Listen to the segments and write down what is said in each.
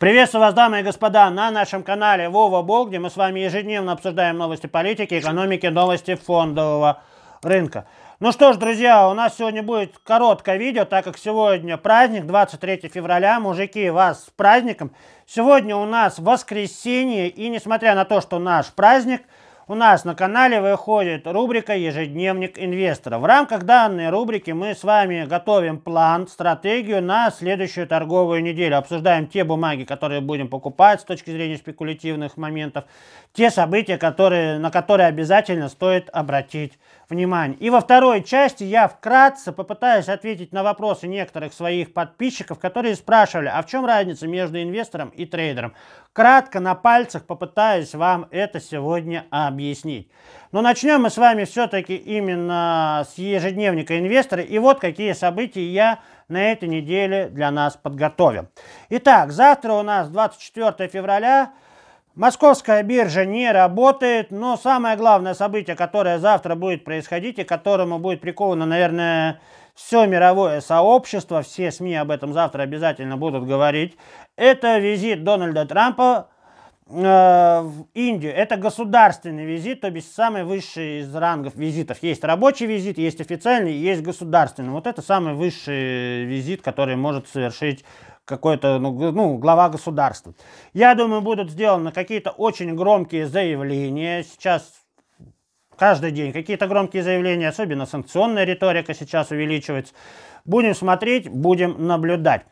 Приветствую вас, дамы и господа, на нашем канале Вова Бол, где мы с вами ежедневно обсуждаем новости политики, экономики, новости фондового рынка. Ну что ж, друзья, у нас сегодня будет короткое видео, так как сегодня праздник, 23 февраля, мужики, вас с праздником. Сегодня у нас воскресенье, и несмотря на то, что наш праздник – у нас на канале выходит рубрика «Ежедневник инвестора». В рамках данной рубрики мы с вами готовим план, стратегию на следующую торговую неделю. Обсуждаем те бумаги, которые будем покупать с точки зрения спекулятивных моментов, те события, которые, на которые обязательно стоит обратить внимание. И во второй части я вкратце попытаюсь ответить на вопросы некоторых своих подписчиков, которые спрашивали, а в чем разница между инвестором и трейдером. Кратко на пальцах попытаюсь вам это сегодня объяснить. Но начнем мы с вами все-таки именно с ежедневника инвестора. И вот какие события я на этой неделе для нас подготовил. Итак, завтра у нас 24 февраля. Московская биржа не работает, но самое главное событие, которое завтра будет происходить и которому будет приковано, наверное, все мировое сообщество, все СМИ об этом завтра обязательно будут говорить, это визит Дональда Трампа э, в Индию. Это государственный визит, то есть самый высший из рангов визитов. Есть рабочий визит, есть официальный, есть государственный. Вот это самый высший визит, который может совершить какой-то ну, ну, глава государства. Я думаю, будут сделаны какие-то очень громкие заявления. Сейчас каждый день какие-то громкие заявления, особенно санкционная риторика сейчас увеличивается. Будем смотреть, будем наблюдать.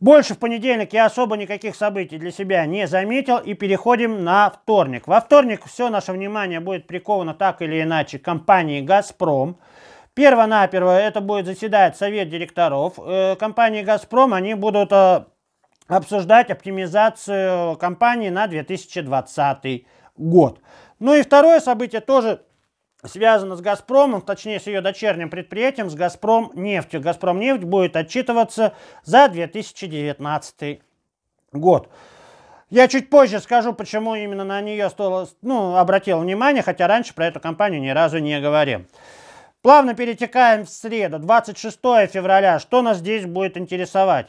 Больше в понедельник я особо никаких событий для себя не заметил и переходим на вторник. Во вторник все наше внимание будет приковано так или иначе к компании «Газпром». Перво-наперво это будет заседать совет директоров э, компании «Газпром». Они будут э, обсуждать оптимизацию компании на 2020 год. Ну и второе событие тоже связано с «Газпромом», точнее с ее дочерним предприятием, с «Газпром нефтью». «Газпром нефть» будет отчитываться за 2019 год. Я чуть позже скажу, почему именно на нее стоило, ну, обратил внимание, хотя раньше про эту компанию ни разу не говорил. Плавно перетекаем в среду, 26 февраля. Что нас здесь будет интересовать?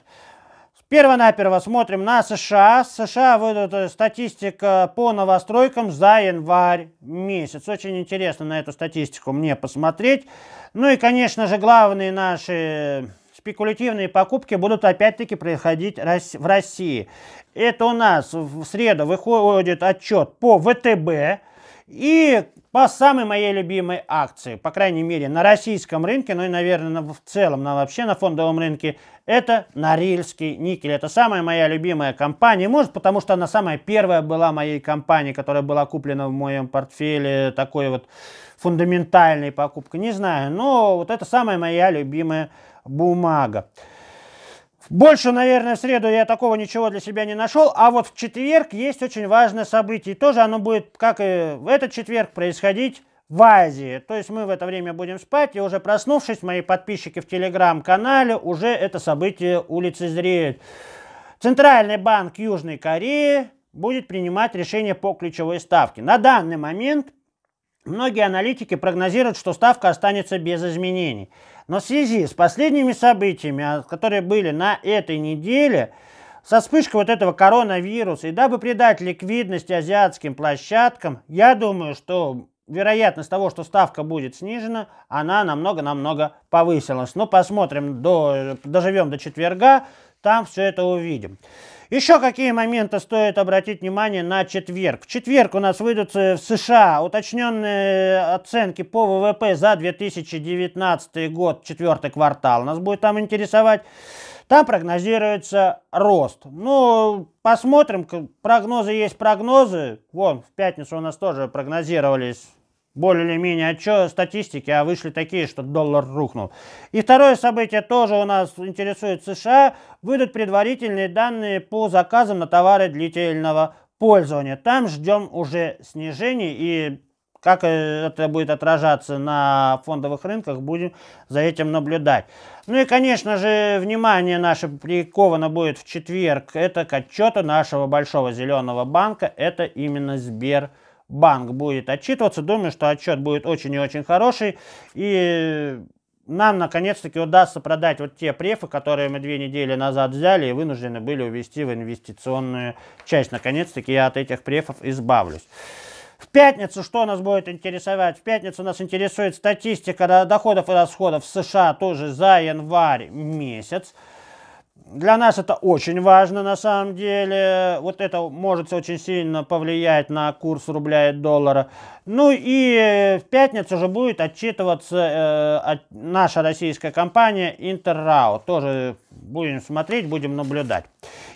Первонаперво смотрим на США. США выйдут э, статистика по новостройкам за январь месяц. Очень интересно на эту статистику мне посмотреть. Ну и, конечно же, главные наши спекулятивные покупки будут опять-таки происходить в России. Это у нас в среду выходит отчет по ВТБ. И по самой моей любимой акции, по крайней мере, на российском рынке, ну и, наверное, в целом, на, вообще на фондовом рынке, это Норильский никель. Это самая моя любимая компания. Может, потому что она самая первая была моей компанией, которая была куплена в моем портфеле такой вот фундаментальной покупкой. Не знаю, но вот это самая моя любимая бумага. Больше, наверное, в среду я такого ничего для себя не нашел, а вот в четверг есть очень важное событие. И тоже оно будет, как и в этот четверг, происходить в Азии. То есть мы в это время будем спать, и уже проснувшись, мои подписчики в телеграм-канале уже это событие улицезреют. Центральный банк Южной Кореи будет принимать решение по ключевой ставке. На данный момент многие аналитики прогнозируют, что ставка останется без изменений. Но в связи с последними событиями, а, которые были на этой неделе, со вспышкой вот этого коронавируса, и дабы придать ликвидность азиатским площадкам, я думаю, что вероятность того, что ставка будет снижена, она намного-намного повысилась. Но ну, посмотрим, до, доживем до четверга, там все это увидим. Еще какие моменты стоит обратить внимание на четверг? В четверг у нас выйдут э, в США уточненные оценки по ВВП за 2019 год, четвертый квартал. Нас будет там интересовать. Там прогнозируется рост. Ну, посмотрим. Прогнозы есть прогнозы. Вон, в пятницу у нас тоже прогнозировались более или менее отчет статистики, а вышли такие, что доллар рухнул. И второе событие тоже у нас интересует США. Выйдут предварительные данные по заказам на товары длительного пользования. Там ждем уже снижений и как э, это будет отражаться на фондовых рынках, будем за этим наблюдать. Ну и, конечно же, внимание наше приковано будет в четверг. Это к отчету нашего большого зеленого банка. Это именно Сбербанк банк будет отчитываться. Думаю, что отчет будет очень и очень хороший. И нам наконец-таки удастся продать вот те префы, которые мы две недели назад взяли и вынуждены были увести в инвестиционную часть. Наконец-таки я от этих префов избавлюсь. В пятницу что нас будет интересовать? В пятницу нас интересует статистика доходов и расходов в США тоже за январь месяц. Для нас это очень важно на самом деле. Вот это может очень сильно повлиять на курс рубля и доллара. Ну и в пятницу же будет отчитываться э, от, наша российская компания Интеррао. Тоже Будем смотреть, будем наблюдать.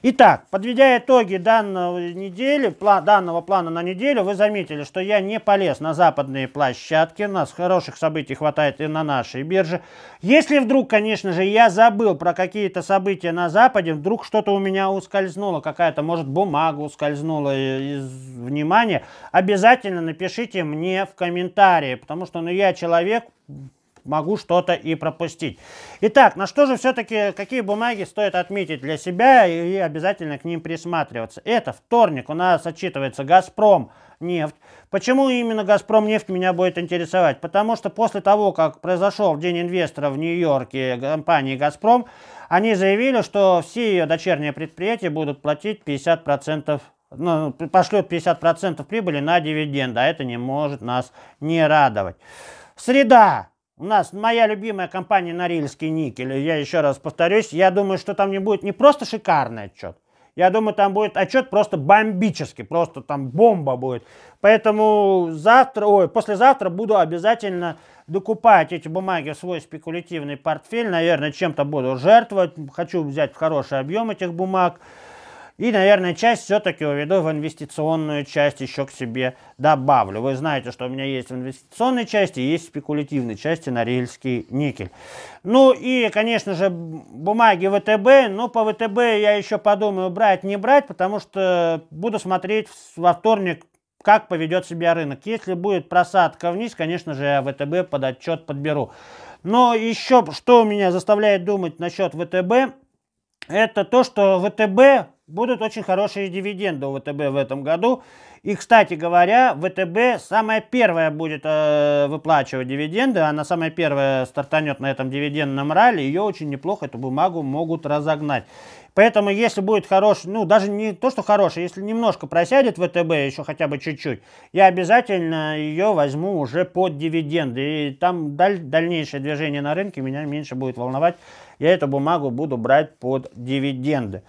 Итак, подведя итоги данного недели, пла данного плана на неделю, вы заметили, что я не полез на западные площадки. У нас хороших событий хватает и на нашей бирже. Если вдруг, конечно же, я забыл про какие-то события на Западе, вдруг что-то у меня ускользнуло, какая-то, может, бумага ускользнула из внимания, обязательно напишите мне в комментарии, потому что ну, я человек могу что-то и пропустить. Итак, на что же все-таки, какие бумаги стоит отметить для себя и обязательно к ним присматриваться? Это вторник у нас отчитывается «Газпром», нефть. Почему именно «Газпром» нефть меня будет интересовать? Потому что после того, как произошел День инвестора в Нью-Йорке компании «Газпром», они заявили, что все ее дочерние предприятия будут платить 50% ну, пошлет 50% процентов прибыли на дивиденды, а это не может нас не радовать. Среда. У нас моя любимая компания Норильский никель, я еще раз повторюсь, я думаю, что там не будет не просто шикарный отчет, я думаю, там будет отчет просто бомбический, просто там бомба будет. Поэтому завтра, ой, послезавтра буду обязательно докупать эти бумаги в свой спекулятивный портфель. Наверное, чем-то буду жертвовать. Хочу взять в хороший объем этих бумаг. И, наверное, часть все-таки уведу в инвестиционную часть еще к себе добавлю. Вы знаете, что у меня есть в инвестиционной части, есть в спекулятивной части на рельский никель. Ну и, конечно же, бумаги ВТБ. Но по ВТБ я еще подумаю, брать, не брать, потому что буду смотреть во вторник как поведет себя рынок. Если будет просадка вниз, конечно же, я ВТБ под отчет подберу. Но еще что меня заставляет думать насчет ВТБ, это то, что ВТБ будут очень хорошие дивиденды у ВТБ в этом году. И, кстати говоря, ВТБ самая первая будет э, выплачивать дивиденды. А она самая первая стартанет на этом дивидендном ралли. Ее очень неплохо, эту бумагу могут разогнать. Поэтому, если будет хороший, ну, даже не то, что хороший, если немножко просядет ВТБ, еще хотя бы чуть-чуть, я обязательно ее возьму уже под дивиденды. И там даль дальнейшее движение на рынке меня меньше будет волновать. Я эту бумагу буду брать под дивиденды.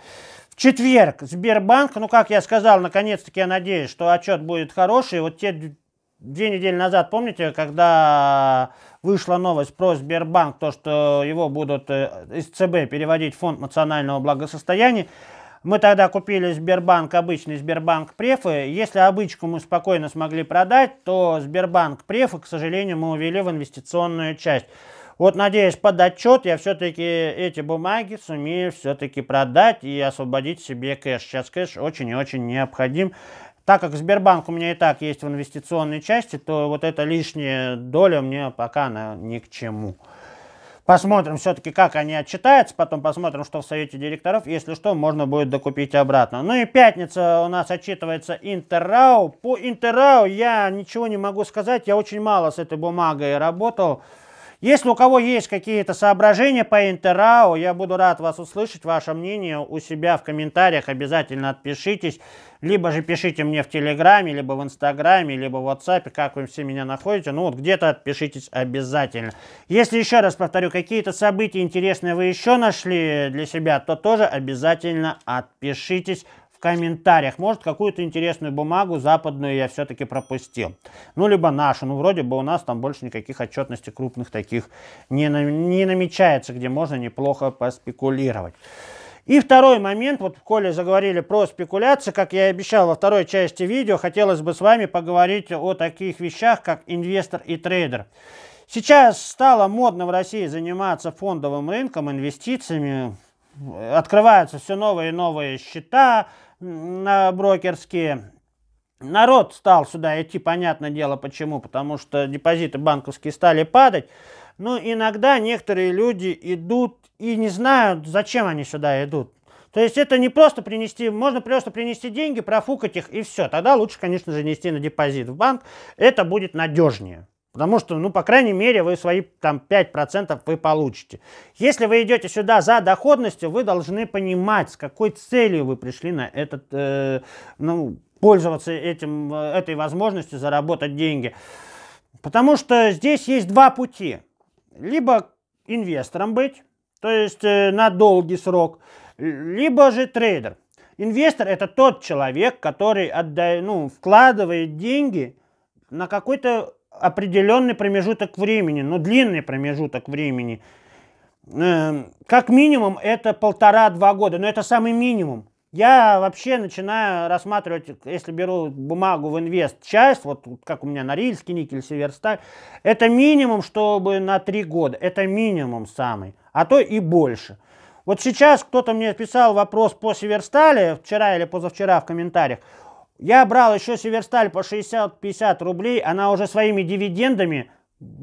В четверг Сбербанк, ну как я сказал, наконец-таки я надеюсь, что отчет будет хороший. Вот те две недели назад, помните, когда вышла новость про Сбербанк, то, что его будут э, из ЦБ переводить в фонд национального благосостояния, мы тогда купили Сбербанк обычный, Сбербанк префы. Если обычку мы спокойно смогли продать, то Сбербанк префы, к сожалению, мы увели в инвестиционную часть. Вот надеюсь, под отчет я все-таки эти бумаги сумею все-таки продать и освободить себе кэш. Сейчас кэш очень и очень необходим. Так как Сбербанк у меня и так есть в инвестиционной части, то вот эта лишняя доля мне пока она ни к чему. Посмотрим все-таки, как они отчитаются, потом посмотрим, что в совете директоров. Если что, можно будет докупить обратно. Ну и пятница у нас отчитывается Интеррау. По Интеррау я ничего не могу сказать, я очень мало с этой бумагой работал. Если у кого есть какие-то соображения по Интеррау, я буду рад вас услышать, ваше мнение у себя в комментариях обязательно отпишитесь. Либо же пишите мне в Телеграме, либо в Инстаграме, либо в WhatsApp, как вы все меня находите. Ну вот где-то отпишитесь обязательно. Если еще раз повторю, какие-то события интересные вы еще нашли для себя, то тоже обязательно отпишитесь комментариях. Может, какую-то интересную бумагу западную я все-таки пропустил. Ну, либо нашу. Ну, вроде бы у нас там больше никаких отчетностей крупных таких не, на, не намечается, где можно неплохо поспекулировать. И второй момент, вот коли заговорили про спекуляции, как я и обещал во второй части видео, хотелось бы с вами поговорить о таких вещах, как инвестор и трейдер. Сейчас стало модно в России заниматься фондовым рынком, инвестициями, открываются все новые и новые счета на брокерские. Народ стал сюда идти, понятное дело, почему. Потому что депозиты банковские стали падать. Но ну, иногда некоторые люди идут и не знают, зачем они сюда идут. То есть это не просто принести, можно просто принести деньги, профукать их и все. Тогда лучше, конечно же, нести на депозит в банк. Это будет надежнее. Потому что, ну, по крайней мере, вы свои там 5% вы получите. Если вы идете сюда за доходностью, вы должны понимать, с какой целью вы пришли на этот, э, ну, пользоваться этим, э, этой возможностью заработать деньги. Потому что здесь есть два пути. Либо инвестором быть, то есть э, на долгий срок, либо же трейдер. Инвестор это тот человек, который отда... ну, вкладывает деньги на какой-то определенный промежуток времени, но ну, длинный промежуток времени. Эм, как минимум это полтора-два года, но это самый минимум. Я вообще начинаю рассматривать, если беру бумагу в инвест часть, вот как у меня на Норильский, Никель, Северсталь, это минимум, чтобы на три года, это минимум самый, а то и больше. Вот сейчас кто-то мне писал вопрос по северстали вчера или позавчера в комментариях, я брал еще Северсталь по 60-50 рублей, она уже своими дивидендами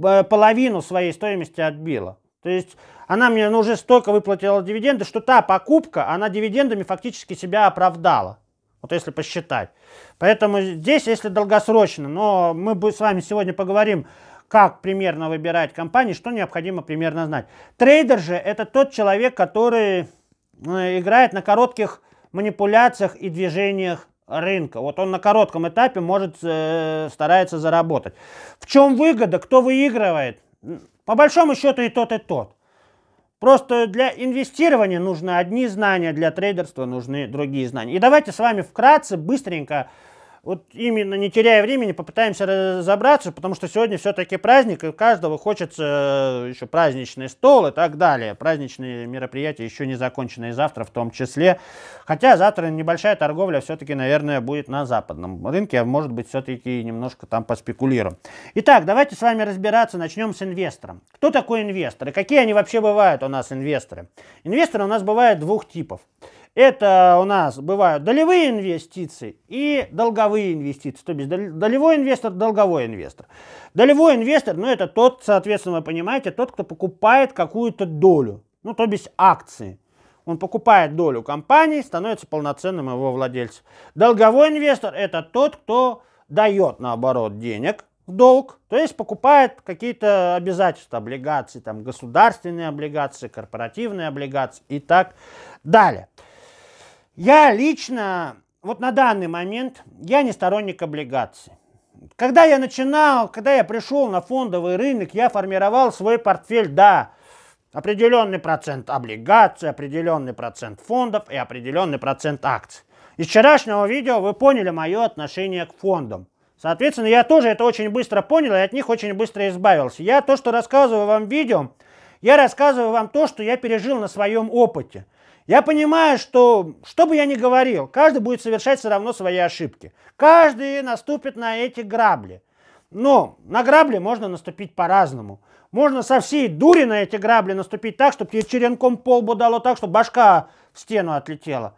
э, половину своей стоимости отбила. То есть она мне ну, уже столько выплатила дивиденды, что та покупка, она дивидендами фактически себя оправдала. Вот если посчитать. Поэтому здесь, если долгосрочно, но мы с вами сегодня поговорим, как примерно выбирать компании, что необходимо примерно знать. Трейдер же это тот человек, который э, играет на коротких манипуляциях и движениях рынка. Вот он на коротком этапе может э, старается заработать. В чем выгода, кто выигрывает? По большому счету и тот, и тот. Просто для инвестирования нужны одни знания, для трейдерства нужны другие знания. И давайте с вами вкратце, быстренько вот именно не теряя времени, попытаемся разобраться, потому что сегодня все-таки праздник, и у каждого хочется э, еще праздничный стол и так далее. Праздничные мероприятия еще не закончены, и завтра в том числе. Хотя завтра небольшая торговля все-таки, наверное, будет на западном рынке, а может быть, все-таки немножко там поспекулируем. Итак, давайте с вами разбираться, начнем с инвестора. Кто такой инвестор и какие они вообще бывают у нас инвесторы? Инвесторы у нас бывают двух типов. Это у нас бывают долевые инвестиции и долговые инвестиции. То есть долевой инвестор, долговой инвестор. Долевой инвестор, ну это тот, соответственно, вы понимаете, тот, кто покупает какую-то долю. Ну, то есть акции. Он покупает долю компании, становится полноценным его владельцем. Долговой инвестор – это тот, кто дает, наоборот, денег в долг, то есть покупает какие-то обязательства, облигации, там, государственные облигации, корпоративные облигации и так далее. Я лично, вот на данный момент, я не сторонник облигаций. Когда я начинал, когда я пришел на фондовый рынок, я формировал свой портфель, да, определенный процент облигаций, определенный процент фондов и определенный процент акций. Из вчерашнего видео вы поняли мое отношение к фондам. Соответственно, я тоже это очень быстро понял и от них очень быстро избавился. Я то, что рассказываю вам в видео, я рассказываю вам то, что я пережил на своем опыте – я понимаю, что, что бы я ни говорил, каждый будет совершать все равно свои ошибки. Каждый наступит на эти грабли. Но на грабли можно наступить по-разному. Можно со всей дури на эти грабли наступить так, чтобы тебе черенком полбу дало так, чтобы башка в стену отлетела.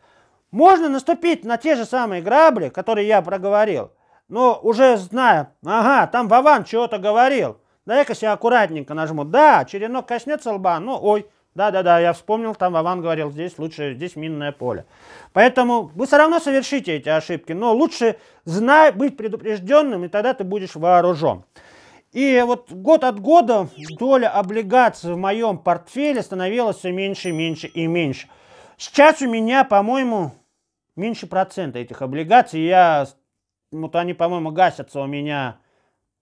Можно наступить на те же самые грабли, которые я проговорил, но уже зная, ага, там Вован чего-то говорил, дай-ка себя аккуратненько нажму. Да, черенок коснется лба, ну ой, да-да-да, я вспомнил, там Вован говорил, здесь лучше, здесь минное поле. Поэтому вы все равно совершите эти ошибки, но лучше знай, быть предупрежденным, и тогда ты будешь вооружен. И вот год от года доля облигаций в моем портфеле становилась все меньше, меньше и меньше. Сейчас у меня, по-моему, меньше процента этих облигаций. Я, вот они, по-моему, гасятся у меня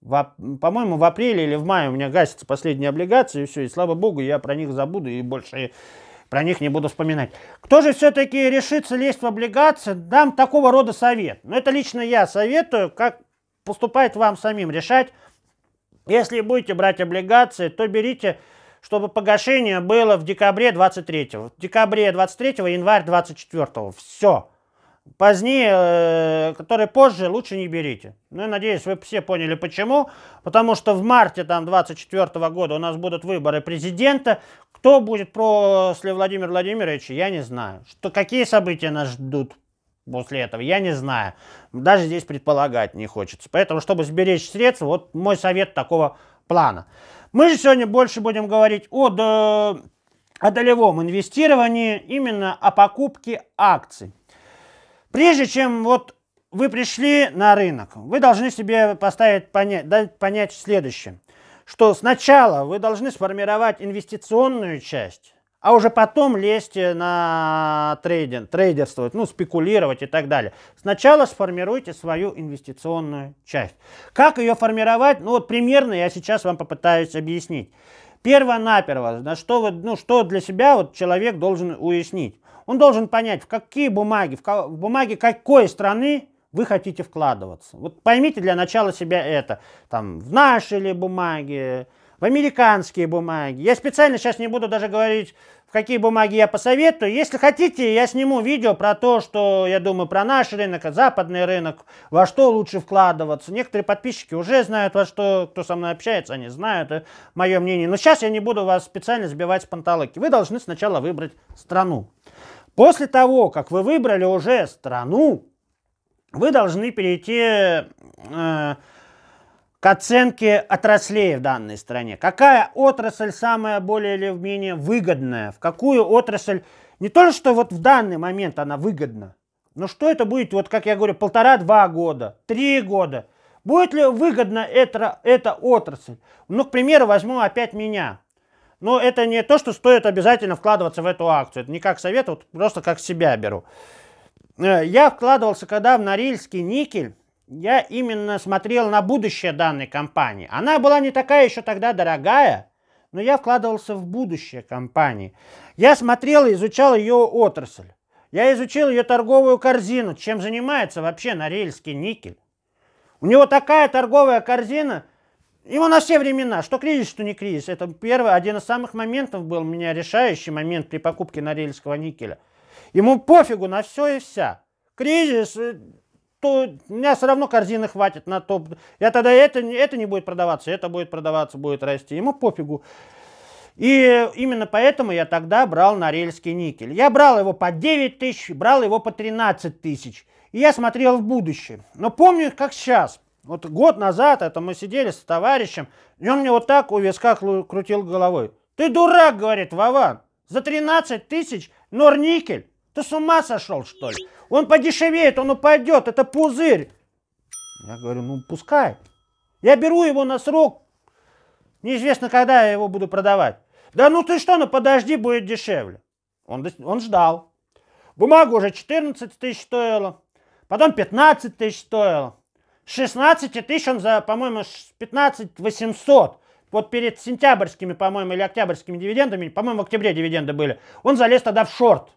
по-моему, в апреле или в мае у меня гасятся последние облигации, и все, и слава богу, я про них забуду и больше про них не буду вспоминать. Кто же все-таки решится лезть в облигации, дам такого рода совет. Но это лично я советую, как поступает вам самим решать. Если будете брать облигации, то берите, чтобы погашение было в декабре 23 в декабре 23 январь 24 Все позднее, э, которые позже лучше не берите. Ну, я надеюсь, вы все поняли почему. Потому что в марте там 24 года у нас будут выборы президента. Кто будет после Владимира Владимировича, я не знаю. Что, какие события нас ждут после этого, я не знаю. Даже здесь предполагать не хочется. Поэтому, чтобы сберечь средства, вот мой совет такого плана. Мы же сегодня больше будем говорить о... Да о долевом инвестировании, именно о покупке акций. Прежде чем вот вы пришли на рынок, вы должны себе поставить, понять, дать понять следующее, что сначала вы должны сформировать инвестиционную часть, а уже потом лезть на трейдинг, трейдерствовать, ну, спекулировать и так далее. Сначала сформируйте свою инвестиционную часть. Как ее формировать? Ну, вот примерно я сейчас вам попытаюсь объяснить. перво на что, вы, ну, что для себя вот человек должен уяснить. Он должен понять, в какие бумаги, в, ко в бумаги какой страны вы хотите вкладываться. Вот поймите для начала себя это. Там, в наши ли бумаги, в американские бумаги. Я специально сейчас не буду даже говорить в какие бумаги я посоветую. Если хотите, я сниму видео про то, что я думаю про наш рынок, западный рынок, во что лучше вкладываться. Некоторые подписчики уже знают, во что, кто со мной общается, они знают э, мое мнение. Но сейчас я не буду вас специально сбивать с панталыки. Вы должны сначала выбрать страну. После того, как вы выбрали уже страну, вы должны перейти... Э, к оценке отраслей в данной стране. Какая отрасль самая более или менее выгодная? В какую отрасль? Не то, что вот в данный момент она выгодна, но что это будет, вот как я говорю, полтора-два года, три года. Будет ли выгодна эта, эта отрасль? Ну, к примеру, возьму опять меня. Но это не то, что стоит обязательно вкладываться в эту акцию. Это не как совет, вот просто как себя беру. Э, я вкладывался, когда в Норильский никель я именно смотрел на будущее данной компании. Она была не такая еще тогда дорогая, но я вкладывался в будущее компании. Я смотрел и изучал ее отрасль. Я изучил ее торговую корзину, чем занимается вообще Норильский никель. У него такая торговая корзина, его на все времена, что кризис, что не кризис. Это первый, один из самых моментов был у меня решающий момент при покупке Норильского никеля. Ему пофигу на все и вся. Кризис, э, то у меня все равно корзины хватит на топ. Я тогда это, это не будет продаваться, это будет продаваться, будет расти. Ему пофигу. И именно поэтому я тогда брал норильский никель. Я брал его по 9 тысяч, брал его по 13 тысяч. И я смотрел в будущее. Но помню, как сейчас. Вот год назад это мы сидели с товарищем, и он мне вот так у виска крутил головой. Ты дурак, говорит Вова, за 13 тысяч норникель. Ты с ума сошел, что ли? Он подешевеет, он упадет, это пузырь. Я говорю, ну пускай. Я беру его на срок. Неизвестно, когда я его буду продавать. Да ну ты что, ну подожди, будет дешевле. Он, он ждал. Бумага уже 14 тысяч стоила. Потом 15 тысяч стоила. 16 тысяч он за, по-моему, 15 800. Вот перед сентябрьскими, по-моему, или октябрьскими дивидендами, по-моему, в октябре дивиденды были. Он залез тогда в шорт.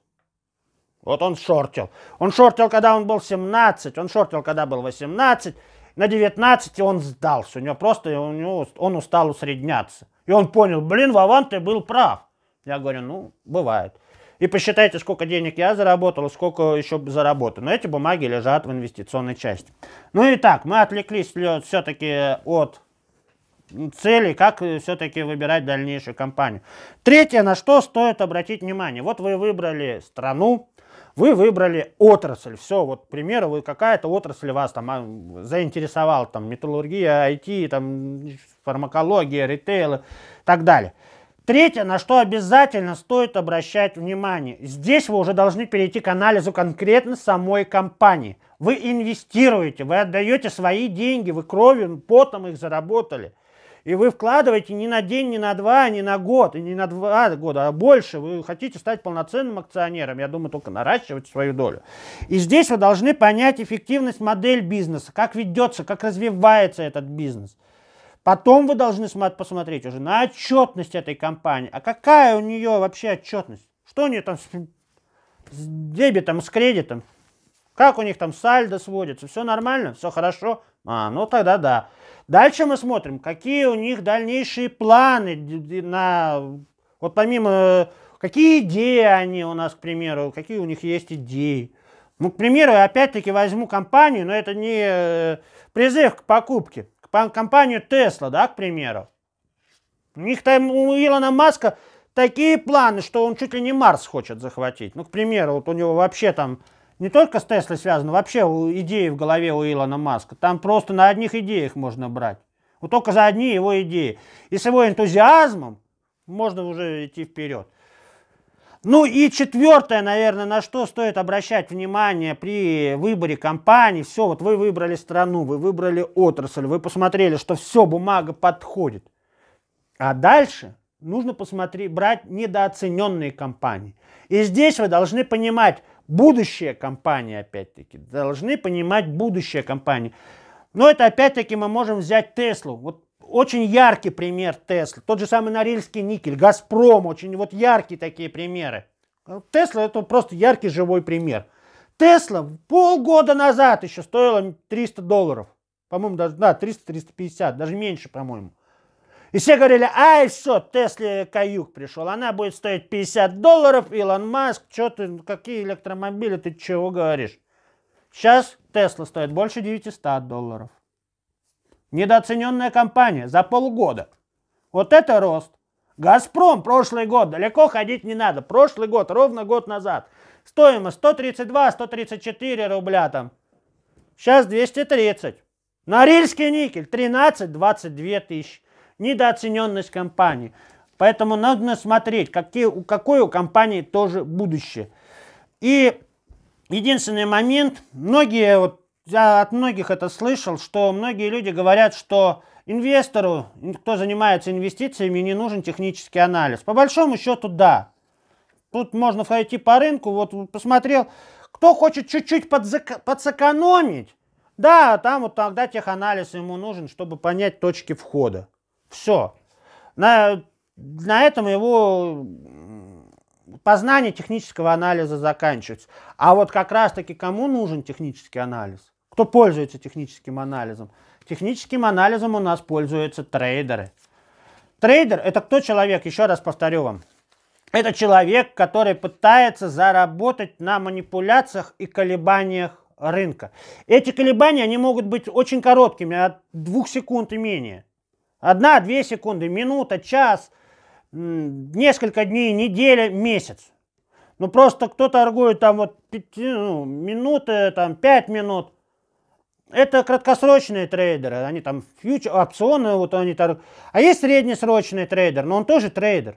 Вот он шортил. Он шортил, когда он был 17, он шортил, когда был 18. На 19 он сдался. У него просто у него, он устал усредняться. И он понял, блин, Вован, ты был прав. Я говорю, ну, бывает. И посчитайте, сколько денег я заработал, сколько еще заработал. Но Эти бумаги лежат в инвестиционной части. Ну и так, мы отвлеклись все-таки от цели, как э, все-таки выбирать дальнейшую компанию. Третье, на что стоит обратить внимание. Вот вы выбрали страну, вы выбрали отрасль, все, вот, к примеру, вы какая-то отрасль вас там а, заинтересовала, там, металлургия, IT, там, фармакология, ритейл и так далее. Третье, на что обязательно стоит обращать внимание. Здесь вы уже должны перейти к анализу конкретно самой компании. Вы инвестируете, вы отдаете свои деньги, вы кровью, потом их заработали – и вы вкладываете не на день, не на два, не на год, и не на два года, а больше. Вы хотите стать полноценным акционером. Я думаю, только наращивать свою долю. И здесь вы должны понять эффективность модель бизнеса, как ведется, как развивается этот бизнес. Потом вы должны посмотреть уже на отчетность этой компании. А какая у нее вообще отчетность? Что у нее там с, с дебетом, с кредитом? Как у них там сальдо сводится? Все нормально? Все хорошо? А, ну тогда да. Дальше мы смотрим, какие у них дальнейшие планы на... Вот помимо... Какие идеи они у нас, к примеру, какие у них есть идеи. Ну, к примеру, я опять-таки возьму компанию, но это не э, призыв к покупке. к Компанию Tesla, да, к примеру. У них там у Илона Маска такие планы, что он чуть ли не Марс хочет захватить. Ну, к примеру, вот у него вообще там не только с Теслой связано, вообще у идеи в голове у Илона Маска. Там просто на одних идеях можно брать. Вот только за одни его идеи. И с его энтузиазмом можно уже идти вперед. Ну и четвертое, наверное, на что стоит обращать внимание при выборе компании. Все, вот вы выбрали страну, вы выбрали отрасль, вы посмотрели, что все, бумага подходит. А дальше нужно посмотреть, брать недооцененные компании. И здесь вы должны понимать, будущее компании, опять-таки, должны понимать будущее компании. Но это опять-таки мы можем взять Теслу. Вот очень яркий пример Теслы. Тот же самый Норильский никель, Газпром, очень вот яркие такие примеры. Ну, Тесла это просто яркий живой пример. Тесла полгода назад еще стоила 300 долларов. По-моему, даже, да, 300-350, даже меньше, по-моему. И все говорили, ай, все, Тесли каюк пришел, она будет стоить 50 долларов, Илон Маск, что ты, ну, какие электромобили, ты чего говоришь? Сейчас Тесла стоит больше 900 долларов. Недооцененная компания за полгода. Вот это рост. Газпром прошлый год, далеко ходить не надо, прошлый год, ровно год назад, стоимость 132-134 рубля там, сейчас 230. Норильский никель 13-22 тысячи недооцененность компании. Поэтому нужно смотреть, какие, у какой у компании тоже будущее. И единственный момент, многие, вот, я от многих это слышал, что многие люди говорят, что инвестору, кто занимается инвестициями, не нужен технический анализ. По большому счету, да. Тут можно пойти по рынку, вот посмотрел, кто хочет чуть-чуть подзак... подсэкономить, да, там вот тогда теханализ ему нужен, чтобы понять точки входа. Все. На, на этом его познание технического анализа заканчивается. А вот как раз-таки кому нужен технический анализ? Кто пользуется техническим анализом? Техническим анализом у нас пользуются трейдеры. Трейдер – это кто человек, еще раз повторю вам. Это человек, который пытается заработать на манипуляциях и колебаниях рынка. Эти колебания, они могут быть очень короткими, от двух секунд и менее. Одна-две секунды, минута, час, несколько дней, неделя, месяц. Ну просто кто торгует там вот 5, ну, минуты, там 5 минут. Это краткосрочные трейдеры, они там фьючер, опционы, вот они торгуют. А есть среднесрочный трейдер, но он тоже трейдер.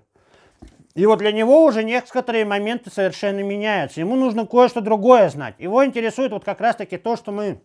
И вот для него уже некоторые моменты совершенно меняются. Ему нужно кое-что другое знать. Его интересует вот как раз-таки то, что мы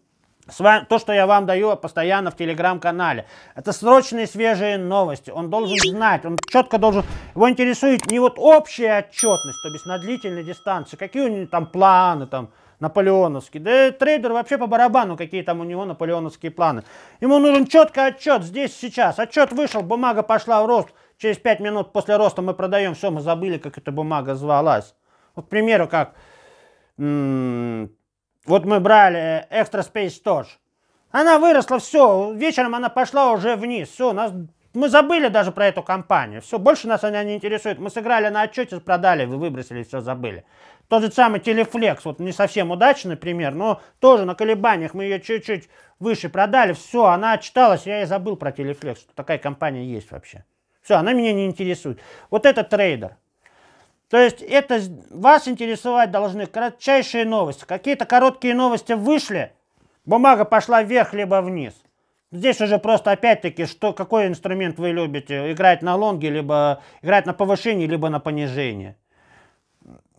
с вами, то, что я вам даю постоянно в телеграм-канале. Это срочные свежие новости. Он должен знать, он четко должен... Его интересует не вот общая отчетность, то есть на длительной дистанции, какие у него там планы, там, наполеоновские. Да трейдер вообще по барабану, какие там у него наполеоновские планы. Ему нужен четкий отчет здесь, сейчас. Отчет вышел, бумага пошла в рост. Через 5 минут после роста мы продаем, все, мы забыли, как эта бумага звалась. Вот, к примеру, как вот мы брали э, Extra Space Torch. Она выросла, все, вечером она пошла уже вниз, все, нас, мы забыли даже про эту компанию, все, больше нас она не интересует. Мы сыграли на отчете, продали, вы выбросили, все, забыли. Тот же самый Телефлекс, вот не совсем удачный пример, но тоже на колебаниях мы ее чуть-чуть выше продали, все, она отчиталась, я и забыл про Телефлекс, что такая компания есть вообще. Все, она меня не интересует. Вот этот трейдер, то есть это вас интересовать должны кратчайшие новости. Какие-то короткие новости вышли, бумага пошла вверх либо вниз. Здесь уже просто опять-таки, что, какой инструмент вы любите, играть на лонге, либо играть на повышение, либо на понижение.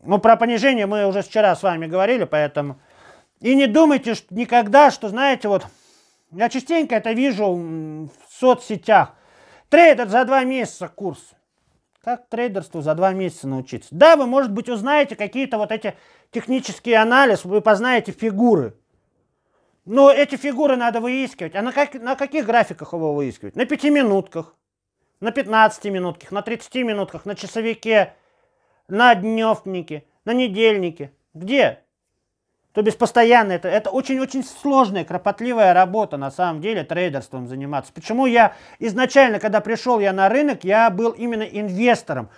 Ну, про понижение мы уже вчера с вами говорили, поэтому... И не думайте что, никогда, что, знаете, вот... Я частенько это вижу в соцсетях. Трейдер за два месяца курс. Как трейдерству за два месяца научиться? Да, вы, может быть, узнаете какие-то вот эти технические анализ, вы познаете фигуры. Но эти фигуры надо выискивать. А на, как, на каких графиках его выискивать? На пяти минутках, на 15 минутках, на 30 минутках, на часовике, на дневнике, на недельнике. Где? То есть постоянно это, это очень-очень сложная, кропотливая работа на самом деле трейдерством заниматься. Почему я изначально, когда пришел я на рынок, я был именно инвестором.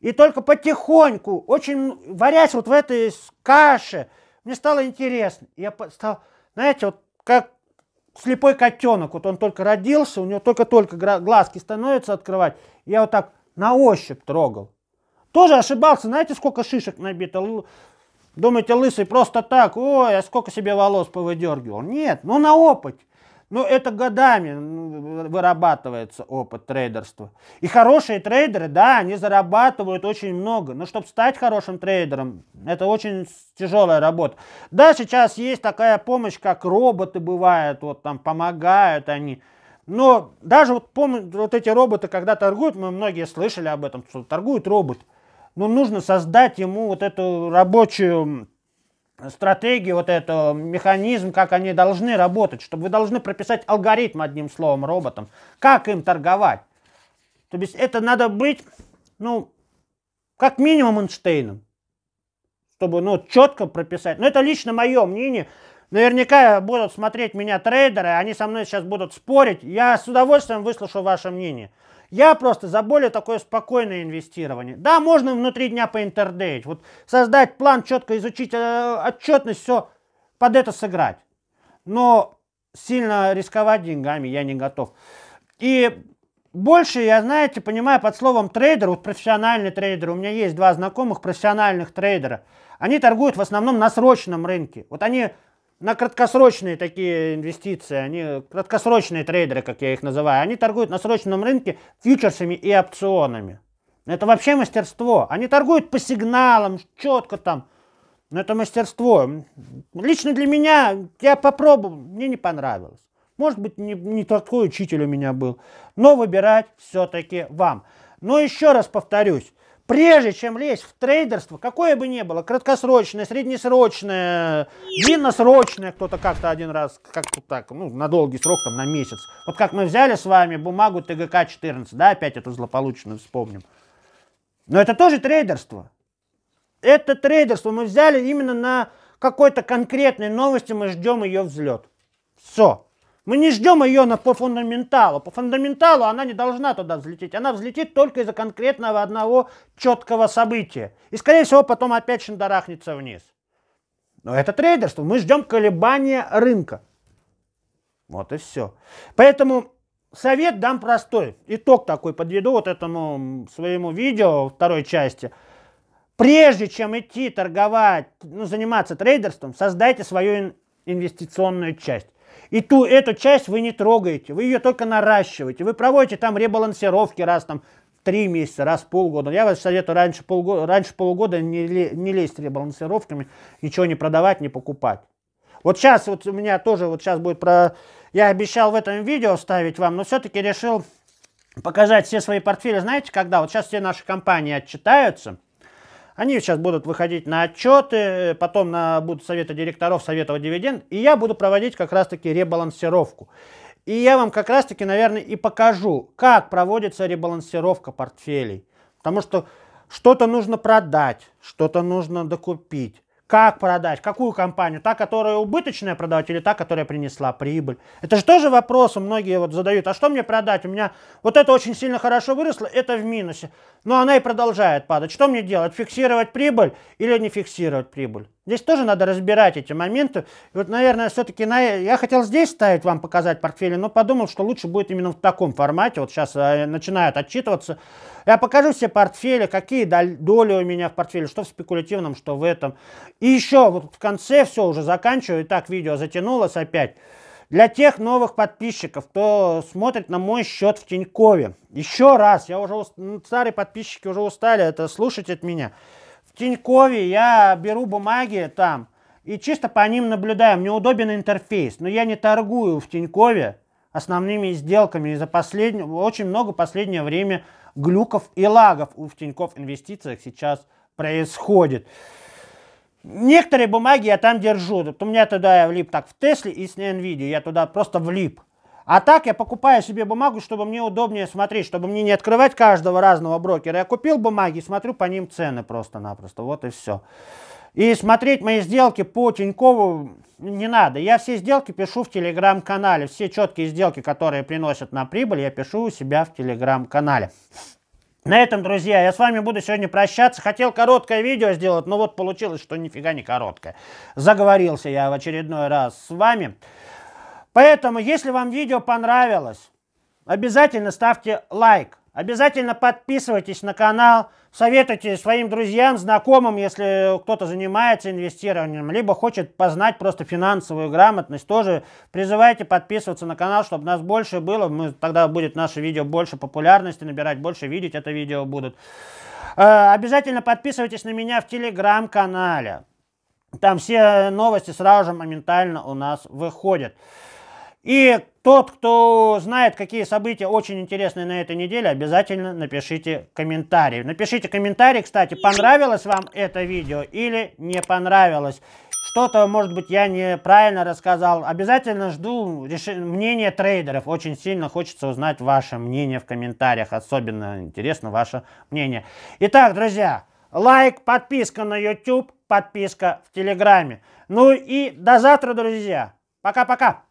И только потихоньку, очень варясь вот в этой каше, мне стало интересно. Я стал, знаете, вот как слепой котенок, вот он только родился, у него только-только глазки становятся открывать. Я вот так на ощупь трогал. Тоже ошибался, знаете, сколько шишек набито? Думаете, лысый просто так, ой, а сколько себе волос повыдергивал? Нет, ну на опыт. Ну это годами вырабатывается опыт трейдерства. И хорошие трейдеры, да, они зарабатывают очень много. Но чтобы стать хорошим трейдером, это очень тяжелая работа. Да, сейчас есть такая помощь, как роботы бывают, вот там помогают они. Но даже вот пом- вот эти роботы, когда торгуют, мы многие слышали об этом, что торгуют роботы ну, нужно создать ему вот эту рабочую стратегию, вот это механизм, как они должны работать, чтобы вы должны прописать алгоритм, одним словом, роботом, как им торговать. То есть это надо быть, ну, как минимум Эйнштейном, чтобы, ну, четко прописать. Но это лично мое мнение. Наверняка будут смотреть меня трейдеры, они со мной сейчас будут спорить. Я с удовольствием выслушаю ваше мнение. Я просто за более такое спокойное инвестирование. Да, можно внутри дня по поинтердейть, вот создать план, четко изучить э, отчетность, все под это сыграть. Но сильно рисковать деньгами я не готов. И больше я, знаете, понимаю под словом трейдер, вот профессиональный трейдер, у меня есть два знакомых профессиональных трейдера, они торгуют в основном на срочном рынке. Вот они на краткосрочные такие инвестиции, они краткосрочные трейдеры, как я их называю, они торгуют на срочном рынке фьючерсами и опционами. Это вообще мастерство. Они торгуют по сигналам, четко там. Но это мастерство. Лично для меня, я попробовал, мне не понравилось. Может быть, не, не такой учитель у меня был. Но выбирать все-таки вам. Но еще раз повторюсь, прежде чем лезть в трейдерство, какое бы ни было, краткосрочное, среднесрочное, длинносрочное, кто-то как-то один раз, как то так, ну, на долгий срок, там, на месяц. Вот как мы взяли с вами бумагу ТГК-14, да, опять эту злополучную вспомним. Но это тоже трейдерство. Это трейдерство мы взяли именно на какой-то конкретной новости, мы ждем ее взлет. Все. Мы не ждем ее на, по фундаменталу. По фундаменталу она не должна туда взлететь. Она взлетит только из-за конкретного одного четкого события. И, скорее всего, потом опять шандарахнется вниз. Но это трейдерство. Мы ждем колебания рынка. Вот и все. Поэтому совет дам простой. Итог такой подведу вот этому своему видео второй части. Прежде чем идти торговать, ну, заниматься трейдерством, создайте свою инвестиционную часть. И ту, эту часть вы не трогаете, вы ее только наращиваете. Вы проводите там ребалансировки раз там в 3 месяца, раз в полгода. Я вам советую раньше полгода, раньше полугода не, не лезть ребалансировками, ничего не продавать, не покупать. Вот сейчас вот у меня тоже вот сейчас будет про... Я обещал в этом видео вставить вам, но все-таки решил показать все свои портфели. Знаете, когда вот сейчас все наши компании отчитаются, они сейчас будут выходить на отчеты, э, потом на, будут советы директоров советовать дивиденд, и я буду проводить как раз-таки ребалансировку. И я вам как раз-таки, наверное, и покажу, как проводится ребалансировка портфелей. Потому что что-то нужно продать, что-то нужно докупить, как продать? Какую компанию? Та, которая убыточная продавать или та, которая принесла прибыль? Это же тоже вопросы многие вот задают. А что мне продать? У меня вот это очень сильно хорошо выросло, это в минусе. Но она и продолжает падать. Что мне делать? Фиксировать прибыль или не фиксировать прибыль? Здесь тоже надо разбирать эти моменты. И вот, наверное, все-таки на... Э, я хотел здесь ставить вам показать портфели, но подумал, что лучше будет именно в таком формате. Вот сейчас э, начинают отчитываться. Я покажу все портфели, какие доли у меня в портфеле, что в спекулятивном, что в этом. И еще вот в конце все уже заканчиваю. И так видео затянулось опять. Для тех новых подписчиков, кто смотрит на мой счет в Тинькове, еще раз, я уже, уст... старые подписчики уже устали это слушать от меня. В Тинькове я беру бумаги там и чисто по ним наблюдаю. Мне удобен интерфейс, но я не торгую в Тинькове основными сделками. И за последнее, очень много последнее время глюков и лагов в Тиньков инвестициях сейчас происходит. Некоторые бумаги я там держу. Вот у меня туда я влип так в Тесле и с NVIDIA. Я туда просто влип. А так я покупаю себе бумагу, чтобы мне удобнее смотреть, чтобы мне не открывать каждого разного брокера. Я купил бумаги, смотрю по ним цены просто-напросто. Вот и все. И смотреть мои сделки по Тинькову не надо. Я все сделки пишу в телеграм-канале. Все четкие сделки, которые приносят на прибыль, я пишу у себя в телеграм-канале. На этом, друзья, я с вами буду сегодня прощаться. Хотел короткое видео сделать, но вот получилось, что нифига не короткое. Заговорился я в очередной раз с вами. Поэтому, если вам видео понравилось, обязательно ставьте лайк. Обязательно подписывайтесь на канал, советуйте своим друзьям, знакомым, если кто-то занимается инвестированием, либо хочет познать просто финансовую грамотность, тоже призывайте подписываться на канал, чтобы нас больше было, мы, тогда будет наше видео больше популярности набирать, больше видеть это видео будут. Э, обязательно подписывайтесь на меня в телеграм-канале. Там все новости сразу же моментально у нас выходят. И тот, кто знает, какие события очень интересные на этой неделе, обязательно напишите комментарий. Напишите комментарий, кстати, понравилось вам это видео или не понравилось. Что-то, может быть, я неправильно рассказал. Обязательно жду реш... мнения трейдеров. Очень сильно хочется узнать ваше мнение в комментариях. Особенно интересно ваше мнение. Итак, друзья, лайк, подписка на YouTube, подписка в Телеграме. Ну и до завтра, друзья. Пока-пока.